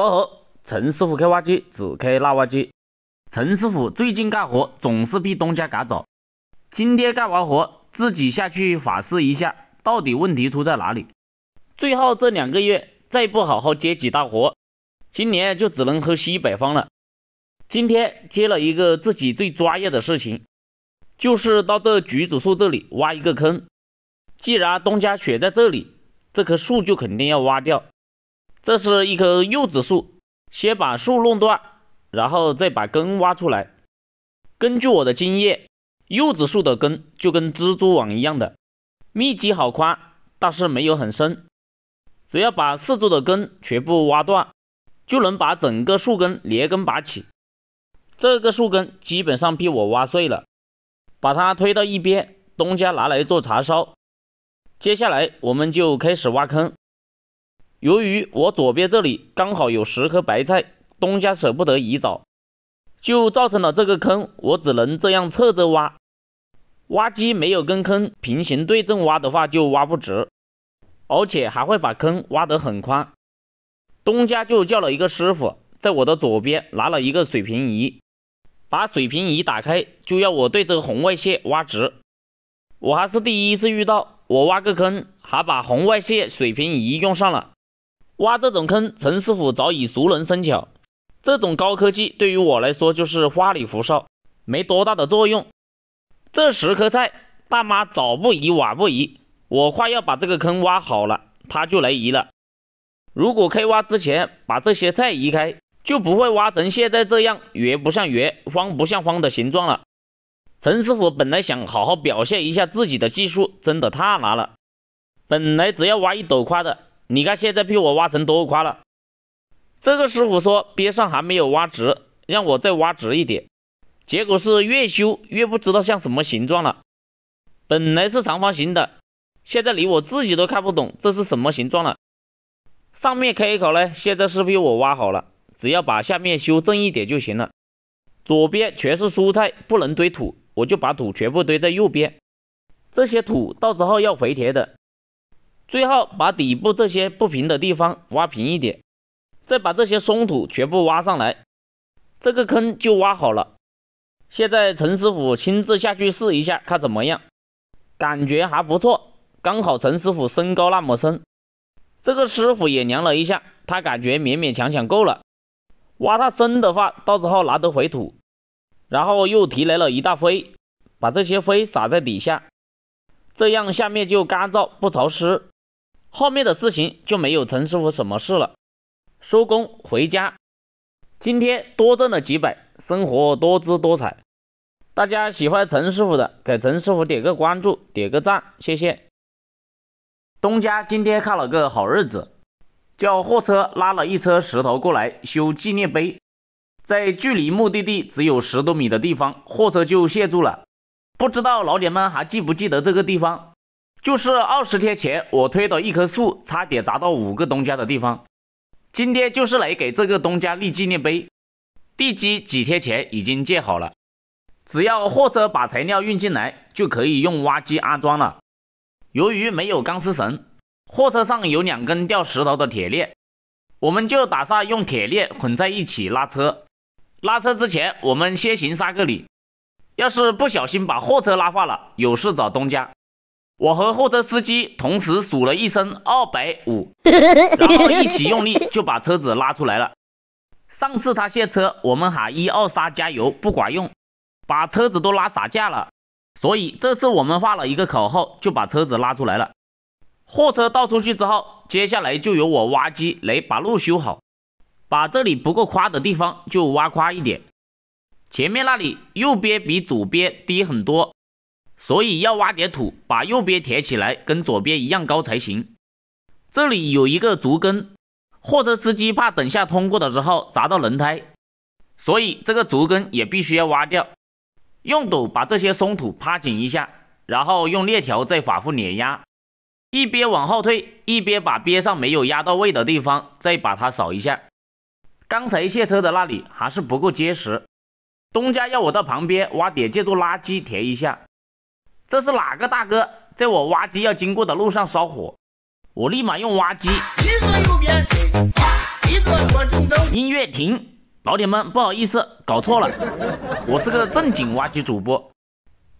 哦，后，陈师傅开挖机只开那挖机。陈师傅最近干活总是被东家赶走，今天干完活，自己下去反思一下，到底问题出在哪里？最后这两个月再不好好接几大活，今年就只能喝西北风了。今天接了一个自己最专业的事情，就是到这橘子树这里挖一个坑。既然东家选在这里，这棵树就肯定要挖掉。这是一棵柚子树，先把树弄断，然后再把根挖出来。根据我的经验，柚子树的根就跟蜘蛛网一样的，密集好宽，但是没有很深。只要把四周的根全部挖断，就能把整个树根连根拔起。这个树根基本上被我挖碎了，把它推到一边，东家拿来做茶烧。接下来我们就开始挖坑。由于我左边这里刚好有十颗白菜，东家舍不得移走，就造成了这个坑。我只能这样侧着挖，挖机没有跟坑平行对正挖的话，就挖不直，而且还会把坑挖得很宽。东家就叫了一个师傅，在我的左边拿了一个水平仪，把水平仪打开，就要我对着红外线挖直。我还是第一次遇到，我挖个坑还把红外线水平仪用上了。挖这种坑，陈师傅早已熟能生巧。这种高科技对于我来说就是花里胡哨，没多大的作用。这十颗菜，大妈早不移，晚不移，我快要把这个坑挖好了，她就来移了。如果开挖之前把这些菜移开，就不会挖成现在这样圆不像圆，方不像方的形状了。陈师傅本来想好好表现一下自己的技术，真的太难了。本来只要挖一斗宽的。你看现在被我挖成多宽了，这个师傅说边上还没有挖直，让我再挖直一点，结果是越修越不知道像什么形状了。本来是长方形的，现在连我自己都看不懂这是什么形状了。上面开口呢，现在是被我挖好了，只要把下面修正一点就行了。左边全是蔬菜，不能堆土，我就把土全部堆在右边，这些土到时候要回填的。最后把底部这些不平的地方挖平一点，再把这些松土全部挖上来，这个坑就挖好了。现在陈师傅亲自下去试一下，看怎么样，感觉还不错。刚好陈师傅身高那么深，这个师傅也量了一下，他感觉勉勉强强够了。挖太深的话，到时候拿得回土，然后又提来了一大堆，把这些灰撒在底下，这样下面就干燥不潮湿。后面的事情就没有陈师傅什么事了，收工回家，今天多挣了几百，生活多姿多彩。大家喜欢陈师傅的，给陈师傅点个关注，点个赞，谢谢。东家今天看了个好日子，叫货车拉了一车石头过来修纪念碑，在距离目的地只有十多米的地方，货车就卸住了。不知道老铁们还记不记得这个地方？就是二十天前我推的一棵树，差点砸到五个东家的地方。今天就是来给这个东家立纪念碑。地基几天前已经建好了，只要货车把材料运进来，就可以用挖机安装了。由于没有钢丝绳，货车上有两根吊石头的铁链，我们就打算用铁链捆在一起拉车。拉车之前，我们先行三个礼。要是不小心把货车拉坏了，有事找东家。我和货车司机同时数了一声二百五，然后一起用力就把车子拉出来了。上次他卸车，我们喊一二三加油不管用，把车子都拉傻架了。所以这次我们画了一个口号，就把车子拉出来了。货车倒出去之后，接下来就由我挖机来把路修好，把这里不够宽的地方就挖宽一点。前面那里右边比左边低很多。所以要挖点土，把右边填起来，跟左边一样高才行。这里有一个竹根，货车司机怕等下通过的时候砸到轮胎，所以这个竹根也必须要挖掉。用斗把这些松土扒紧一下，然后用链条再反复碾压，一边往后退，一边把边上没有压到位的地方再把它扫一下。刚才卸车的那里还是不够结实，东家要我到旁边挖点建筑垃圾填一下。这是哪个大哥在我挖机要经过的路上烧火？我立马用挖机。音乐停。老铁们，不好意思，搞错了，我是个正经挖机主播。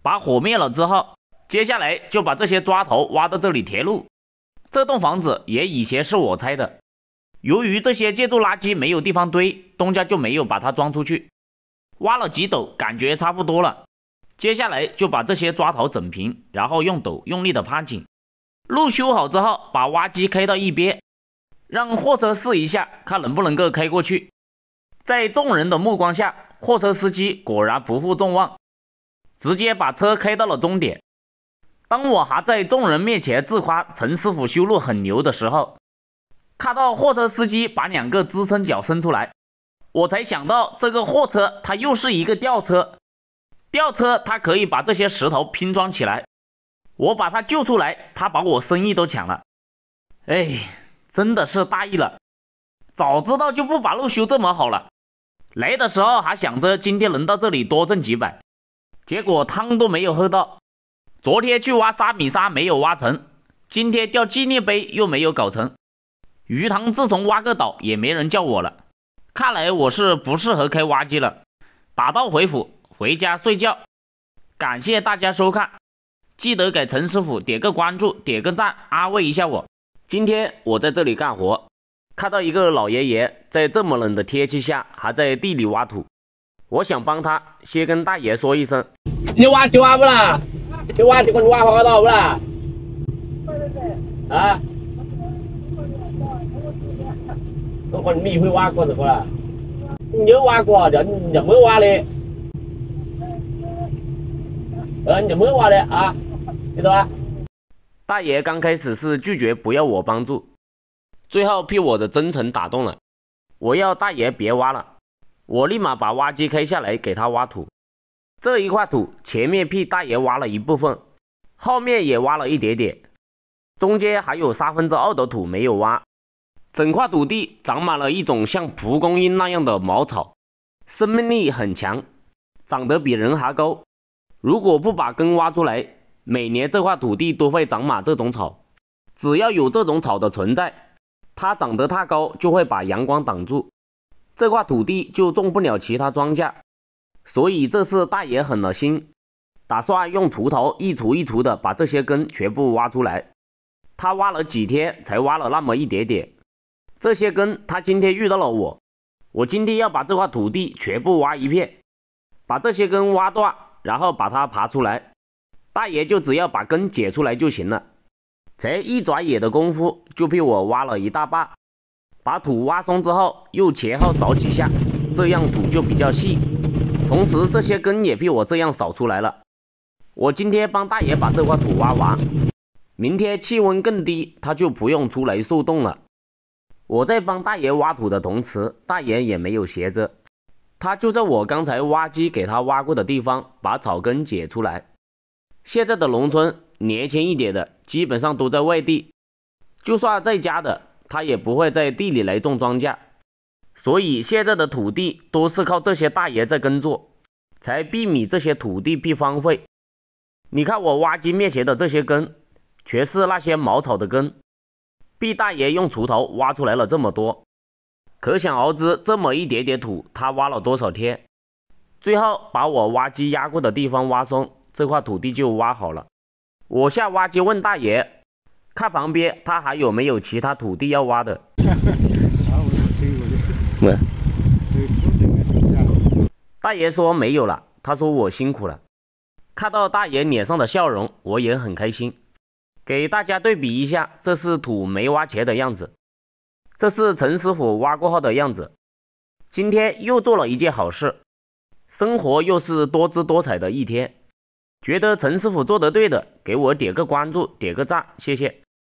把火灭了之后，接下来就把这些抓头挖到这里填路。这栋房子也以前是我拆的，由于这些建筑垃圾没有地方堆，东家就没有把它装出去。挖了几斗，感觉差不多了。接下来就把这些抓头整平，然后用斗用力的趴紧。路修好之后，把挖机开到一边，让货车试一下，看能不能够开过去。在众人的目光下，货车司机果然不负众望，直接把车开到了终点。当我还在众人面前自夸陈师傅修路很牛的时候，看到货车司机把两个支撑脚伸出来，我才想到这个货车它又是一个吊车。吊车，他可以把这些石头拼装起来。我把他救出来，他把我生意都抢了。哎，真的是大意了，早知道就不把路修这么好了。来的时候还想着今天能到这里多挣几百，结果汤都没有喝到。昨天去挖沙米沙没有挖成，今天吊纪念碑又没有搞成。鱼塘自从挖个岛也没人叫我了，看来我是不适合开挖机了。打道回府。回家睡觉，感谢大家收看，记得给陈师傅点个关注，点个赞，安慰一下我。今天我在这里干活，看到一个老爷爷在这么冷的天气下还在地里挖土，我想帮他，先跟大爷说一声，你挖就挖不啦？你挖就你挖好好的啦？啊，我管你会挖过这个啦？你挖过啊？人没挖嘞。呃，你不用挖了啊，别啊。大爷刚开始是拒绝不要我帮助，最后被我的真诚打动了。我要大爷别挖了，我立马把挖机开下来给他挖土。这一块土，前面被大爷挖了一部分，后面也挖了一点点，中间还有三分之二的土没有挖。整块土地长满了一种像蒲公英那样的茅草，生命力很强，长得比人还高。如果不把根挖出来，每年这块土地都会长满这种草。只要有这种草的存在，它长得太高就会把阳光挡住，这块土地就种不了其他庄稼。所以这次大爷狠了心，打算用锄头一锄一锄的把这些根全部挖出来。他挖了几天才挖了那么一点点。这些根他今天遇到了我，我今天要把这块土地全部挖一片，把这些根挖断。然后把它爬出来，大爷就只要把根解出来就行了。才一转眼的功夫就被我挖了一大半。把土挖松之后，又前后扫几下，这样土就比较细。同时这些根也被我这样扫出来了。我今天帮大爷把这块土挖完，明天气温更低，他就不用出来受冻了。我在帮大爷挖土的同时，大爷也没有闲着。他就在我刚才挖机给他挖过的地方，把草根解出来。现在的农村，年轻一点的基本上都在外地，就算在家的，他也不会在地里来种庄稼。所以现在的土地都是靠这些大爷在耕作，才避免这些土地被荒废。你看我挖机面前的这些根，全是那些茅草的根，毕大爷用锄头挖出来了这么多。可想，而知，这么一点点土，他挖了多少天？最后把我挖机压过的地方挖松，这块土地就挖好了。我下挖机问大爷，看旁边他还有没有其他土地要挖的。大爷说没有了。他说我辛苦了。看到大爷脸上的笑容，我也很开心。给大家对比一下，这是土没挖前的样子。这是陈师傅挖过后的样子。今天又做了一件好事，生活又是多姿多彩的一天。觉得陈师傅做得对的，给我点个关注，点个赞，谢谢。